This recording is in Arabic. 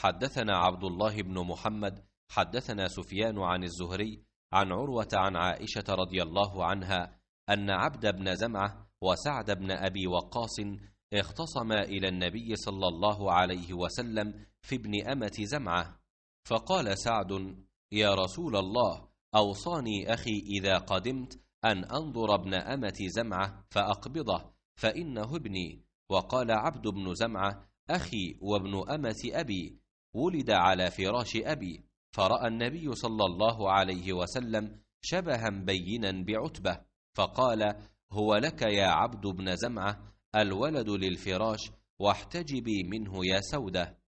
حدثنا عبد الله بن محمد حدثنا سفيان عن الزهري عن عروة عن عائشة رضي الله عنها أن عبد بن زمعة وسعد بن أبي وقاص اختصما إلى النبي صلى الله عليه وسلم في ابن أمة زمعة فقال سعد يا رسول الله أوصاني أخي إذا قدمت أن أنظر ابن أمة زمعة فأقبضه فإنه ابني وقال عبد بن زمعة أخي وابن أمة أبي ولد على فراش أبي فرأى النبي صلى الله عليه وسلم شبها بينا بعتبة فقال هو لك يا عبد بن زمعة الولد للفراش واحتجبي منه يا سودة